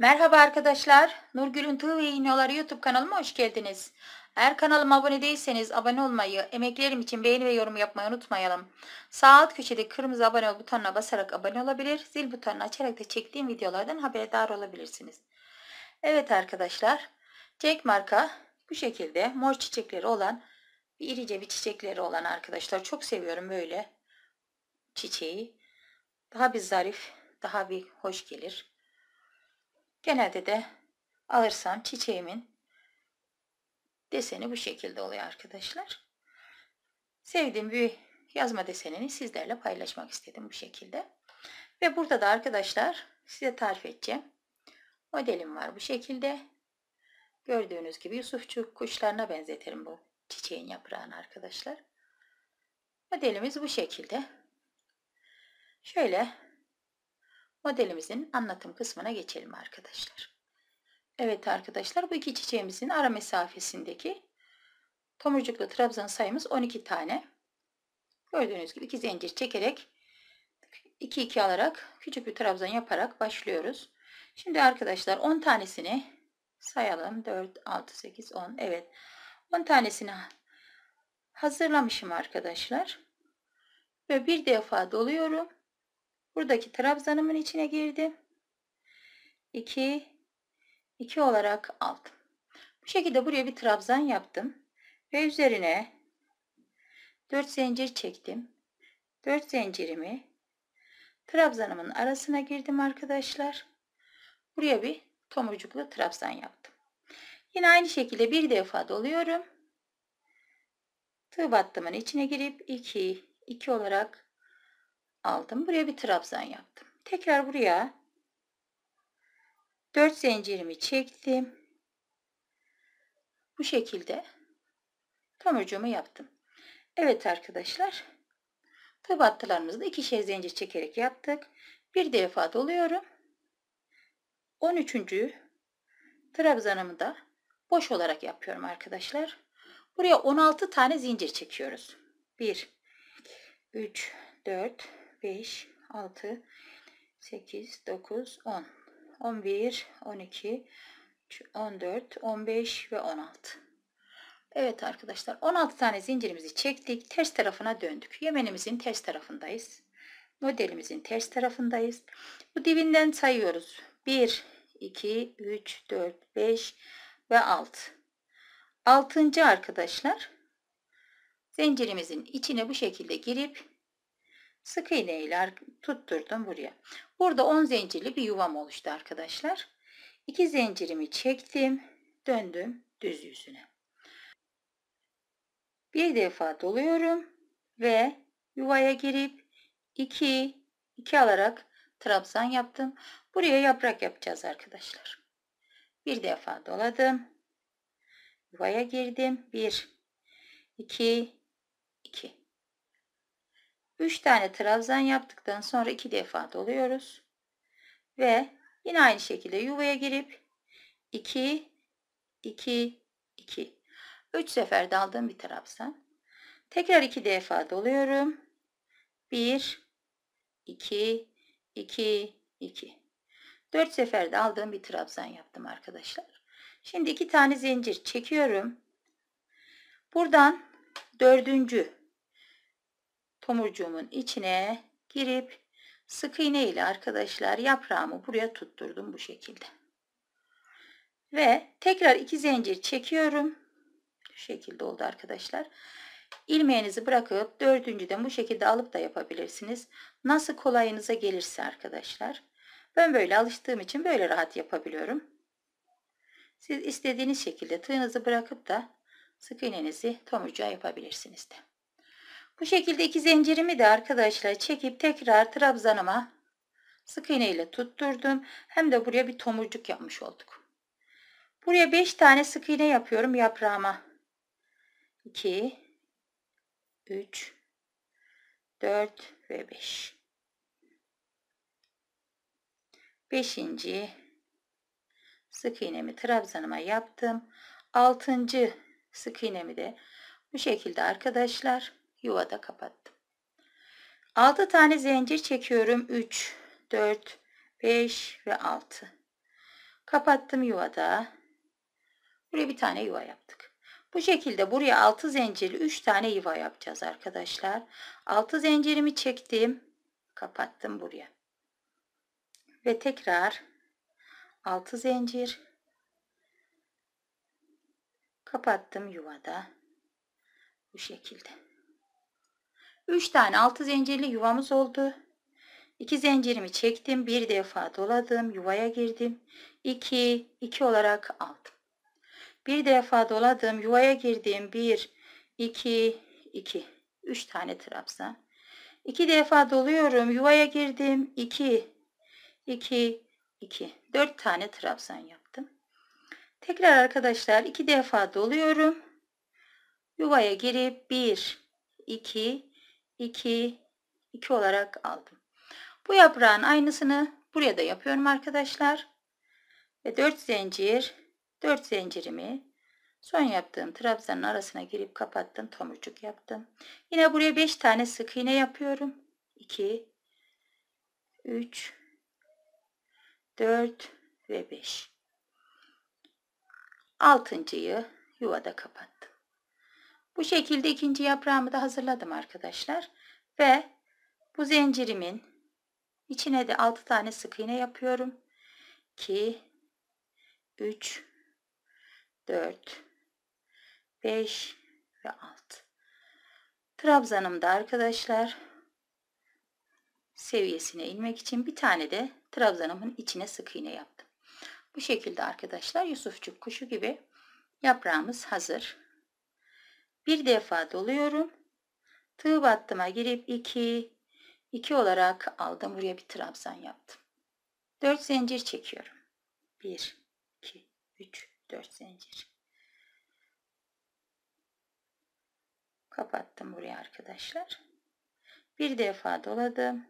Merhaba arkadaşlar. Nurgül'ün Tığ ve İğneoları YouTube kanalıma hoş geldiniz. Eğer kanalıma abone değilseniz abone olmayı, emeklerim için beğeni ve yorum yapmayı unutmayalım. Sağ alt köşede kırmızı abone ol butonuna basarak abone olabilir, zil butonunu açarak da çektiğim videolardan haberdar olabilirsiniz. Evet arkadaşlar, Jack marka bu şekilde mor çiçekleri olan, bir irice bir çiçekleri olan arkadaşlar. Çok seviyorum böyle çiçeği. Daha bir zarif, daha bir hoş gelir. Genelde de alırsam çiçeğimin deseni bu şekilde oluyor arkadaşlar. Sevdiğim bir yazma desenini sizlerle paylaşmak istedim bu şekilde. Ve burada da arkadaşlar size tarif edeceğim. Modelim var bu şekilde. Gördüğünüz gibi Yusufçuk kuşlarına benzetirim bu çiçeğin yaprağını arkadaşlar. Modelimiz bu şekilde. Şöyle Modelimizin anlatım kısmına geçelim arkadaşlar. Evet arkadaşlar bu iki çiçeğimizin ara mesafesindeki tomurcuklu trabzan sayımız 12 tane. Gördüğünüz gibi iki zincir çekerek 2 2 alarak küçük bir trabzan yaparak başlıyoruz. Şimdi arkadaşlar 10 tanesini sayalım. 4 6 8 10. Evet. 10 tanesini hazırlamışım arkadaşlar. Ve bir defa doluyorum. Buradaki trabzanımın içine girdim. 2 2 olarak aldım. Bu şekilde buraya bir trabzan yaptım ve üzerine 4 zincir çektim. 4 zincirimi trabzanımın arasına girdim arkadaşlar. Buraya bir tomurcuklu trabzan yaptım. Yine aynı şekilde bir defa doluyorum. Tığ battımın içine girip 2 2 olarak aldım. Buraya bir trabzan yaptım. Tekrar buraya 4 zincirimi çektim. Bu şekilde tomurcuğumu yaptım. Evet arkadaşlar. Tabi attılarımızı da ikişer zincir çekerek yaptık. Bir defa doluyorum. 13. trabzanımı da boş olarak yapıyorum arkadaşlar. Buraya 16 tane zincir çekiyoruz. 1 3 4 5, 6, 8, 9, 10, 11, 12, 14, 15 ve 16. Evet arkadaşlar 16 tane zincirimizi çektik. Ters tarafına döndük. Yemenimizin ters tarafındayız. Modelimizin ters tarafındayız. Bu dibinden sayıyoruz. 1, 2, 3, 4, 5 ve 6. Altıncı arkadaşlar zincirimizin içine bu şekilde girip Sık iğne ile tutturdum buraya. Burada 10 zincirli bir yuvam oluştu arkadaşlar. 2 zincirimi çektim. Döndüm düz yüzüne. Bir defa doluyorum ve yuvaya girip 2 2 alarak trabzan yaptım. Buraya yaprak yapacağız arkadaşlar. Bir defa doladım. Yuvaya girdim. 1 2 2 3 tane trabzan yaptıktan sonra 2 defa doluyoruz. Ve yine aynı şekilde yuvaya girip 2 2 2 3 sefer daldığım bir trabzan. Tekrar 2 defa doluyorum. 1 2 2 2 4 sefer daldığım bir trabzan yaptım arkadaşlar. Şimdi 2 tane zincir çekiyorum. Buradan 4 tomurcuğumun içine girip sık iğne ile arkadaşlar yaprağımı buraya tutturdum bu şekilde. Ve tekrar iki zincir çekiyorum. Şu şekilde oldu arkadaşlar. İlmeğinizi bırakıp dördüncüden bu şekilde alıp da yapabilirsiniz. Nasıl kolayınıza gelirse arkadaşlar. Ben böyle alıştığım için böyle rahat yapabiliyorum. Siz istediğiniz şekilde tığınızı bırakıp da sık iğnenizi tomurcuğa yapabilirsiniz de. Bu şekilde iki zincirimi de arkadaşlar çekip tekrar trabzanıma sık iğne ile tutturdum. Hem de buraya bir tomurcuk yapmış olduk. Buraya 5 tane sık iğne yapıyorum yaprağıma. 2 3 4 ve 5. 5. sık iğnemi trabzanıma yaptım. 6. sık iğnemi de bu şekilde arkadaşlar yuvada kapattım. 6 tane zincir çekiyorum. 3, 4, 5 ve 6. Kapattım yuvada. Buraya bir tane yuva yaptık. Bu şekilde buraya 6 zincirli 3 tane yuva yapacağız arkadaşlar. 6 zincirimi çektim. Kapattım buraya. Ve tekrar 6 zincir. Kapattım yuvada. Bu şekilde. 3 tane altı zincirli yuvamız oldu. 2 zincirimi çektim. Bir defa doladım. Yuvaya girdim. 2, 2 olarak aldım. Bir defa doladım. Yuvaya girdim. 1, 2, 2. 3 tane trabzan. 2 defa doluyorum. Yuvaya girdim. 2, 2, 2. 4 tane trabzan yaptım. Tekrar arkadaşlar 2 defa doluyorum. Yuvaya girip 1, 2, 2, 2 olarak aldım. Bu yaprağın aynısını buraya da yapıyorum arkadaşlar. Ve 4 zincir, 4 zincirimi son yaptığım trabzanın arasına girip kapattım. Tomurcuk yaptım. Yine buraya 5 tane sık iğne yapıyorum. 2, 3, 4 ve 5. Altıncıyı yuvada kapattım. Bu şekilde ikinci yaprağımı da hazırladım arkadaşlar. Ve bu zincirimin içine de 6 tane sık iğne yapıyorum. 2 3 4 5 ve 6 Trabzanım da arkadaşlar seviyesine inmek için bir tane de trabzanımın içine sık iğne yaptım. Bu şekilde arkadaşlar Yusufçuk kuşu gibi yaprağımız hazır. Bir defa doluyorum. Tığ battıma girip 2 2 olarak aldım. Buraya bir trabzan yaptım. 4 zincir çekiyorum. 1 2 3 4 zincir. Kapattım buraya arkadaşlar. Bir defa doladım.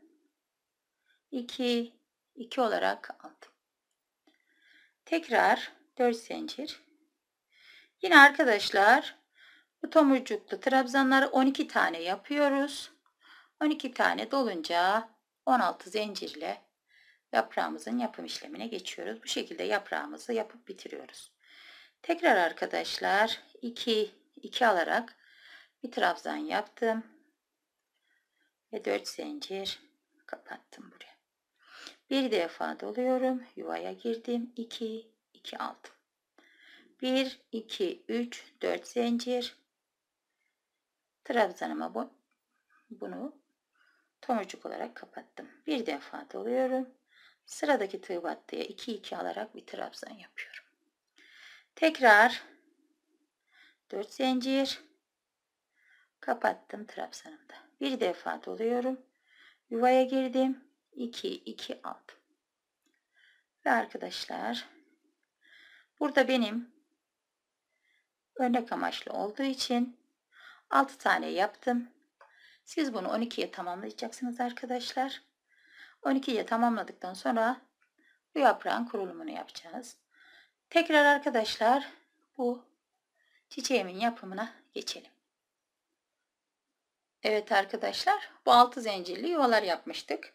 2 2 olarak aldım. Tekrar 4 zincir. Yine arkadaşlar bu tomurcuklu trabzanları 12 tane yapıyoruz. 12 tane dolunca 16 zincirle yaprağımızın yapım işlemine geçiyoruz. Bu şekilde yaprağımızı yapıp bitiriyoruz. Tekrar arkadaşlar 2 2 alarak bir trabzan yaptım ve 4 zincir kapattım buraya. Bir defa doluyorum. Yuvaya girdim. 2 2 aldım. 1 2 3 4 zincir Trabzanıma bu, bunu tomurcuk olarak kapattım. Bir defa doluyorum. Sıradaki tığ battıya 2 2 alarak bir trabzan yapıyorum. Tekrar 4 zincir kapattım trabzanımda. Bir defa doluyorum. Yuvaya girdim. 2 2 aldım. Ve arkadaşlar burada benim örnek amaçlı olduğu için 6 tane yaptım. Siz bunu 12'ye tamamlayacaksınız arkadaşlar. 12'ye tamamladıktan sonra bu yaprağın kurulumunu yapacağız. Tekrar arkadaşlar bu çiçeğimin yapımına geçelim. Evet arkadaşlar bu 6 zincirli yuvalar yapmıştık.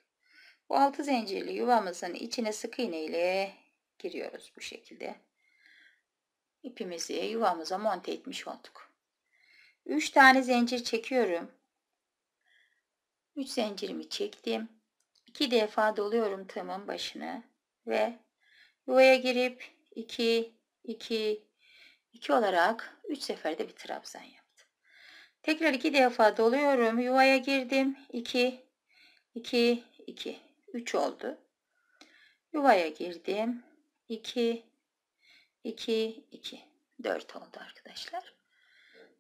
Bu 6 zincirli yuvamızın içine sık iğne ile giriyoruz bu şekilde. İpimizi yuvamıza monte etmiş olduk. 3 tane zincir çekiyorum. 3 zincirimi çektim. 2 defa doluyorum tığımın başını ve yuvaya girip 2 2 2 olarak 3 seferde bir trabzan yaptım. Tekrar 2 defa doluyorum. Yuvaya girdim. 2 2 2 3 oldu. Yuvaya girdim. 2 2 2 4 oldu arkadaşlar.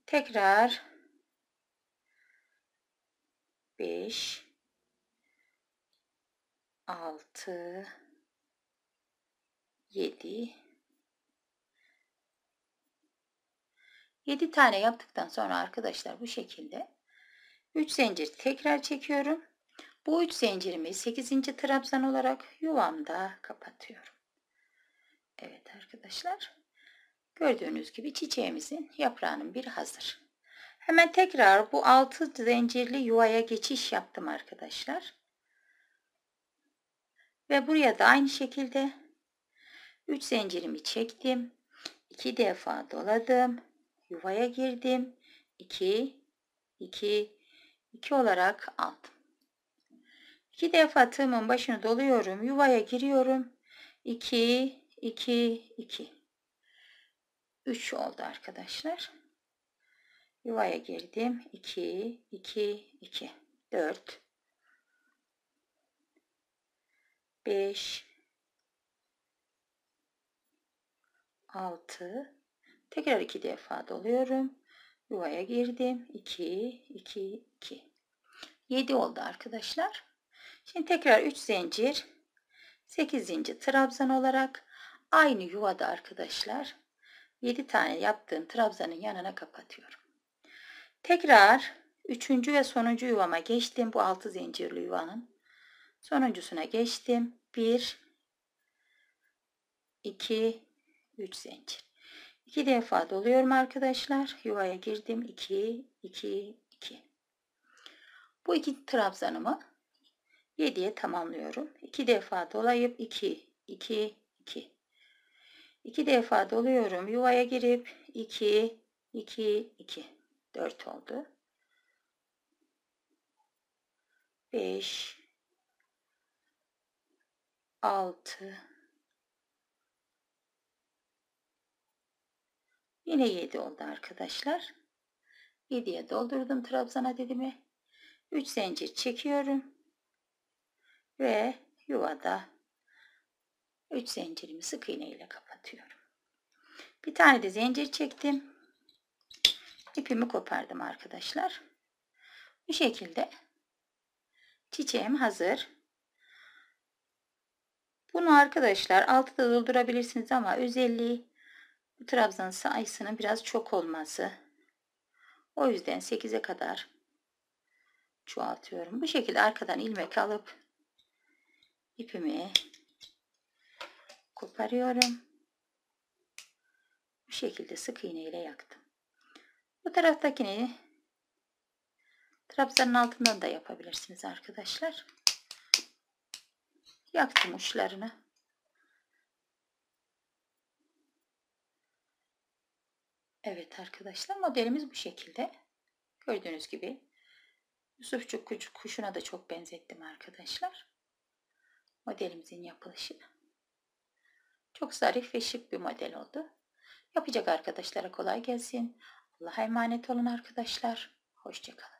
Tekrar 5 6 7 7 tane yaptıktan sonra arkadaşlar bu şekilde 3 zincir tekrar çekiyorum. Bu 3 zincirimi 8. trabzan olarak yuvamda kapatıyorum. Evet arkadaşlar. Gördüğünüz gibi çiçeğimizin yaprağının bir hazır. Hemen tekrar bu altı zincirli yuvaya geçiş yaptım arkadaşlar. Ve buraya da aynı şekilde 3 zincirimi çektim. 2 defa doladım. Yuvaya girdim. 2 2 2 olarak aldım. 2 defa tığımın başını doluyorum. Yuvaya giriyorum. 2 2 2 3 oldu arkadaşlar. Yuvaya girdim. 2, 2, 2, 4, 5, 6, tekrar 2 defa doluyorum. Yuvaya girdim. 2, 2, 2, 7 oldu arkadaşlar. Şimdi tekrar 3 zincir, 8. Zincir trabzan olarak aynı yuvada arkadaşlar 7 tane yaptığım trabzanın yanına kapatıyorum. Tekrar 3. ve sonuncu yuvama geçtim. Bu 6 zincirli yuvanın sonuncusuna geçtim. 1 2 3 zincir. 2 defa doluyorum arkadaşlar. Yuvaya girdim. 2 2 2. Bu iki trabzanımı 7'ye tamamlıyorum. 2 defa dolayıp 2 2 2 defa doluyorum. Yuvaya girip 2, 2, 2. 4 oldu. 5, 6, Yine 7 oldu arkadaşlar. 7'ye doldurdum trabzana dilimi. 3 zincir çekiyorum. Ve yuvada 3 zincirimi sık iğne ile kapatıyorum. Bir tane de zincir çektim. İpimi kopardım arkadaşlar. Bu şekilde çiçeğim hazır. Bunu arkadaşlar altıda doldurabilirsiniz ama özelliği bu trabzan sayısının biraz çok olması. O yüzden 8'e kadar çoğaltıyorum. Bu şekilde arkadan ilmek alıp ipimi koparıyorum. Bu şekilde sık iğne ile yaktım. Bu taraftakini trabzanın altından da yapabilirsiniz arkadaşlar. Yaktım uçlarını. Evet arkadaşlar modelimiz bu şekilde. Gördüğünüz gibi Yusufçuk kuşuna da çok benzettim arkadaşlar. Modelimizin yapılışı. Çok zarif ve şık bir model oldu. Yapacak arkadaşlara kolay gelsin. Allah'a emanet olun arkadaşlar. Hoşçakalın.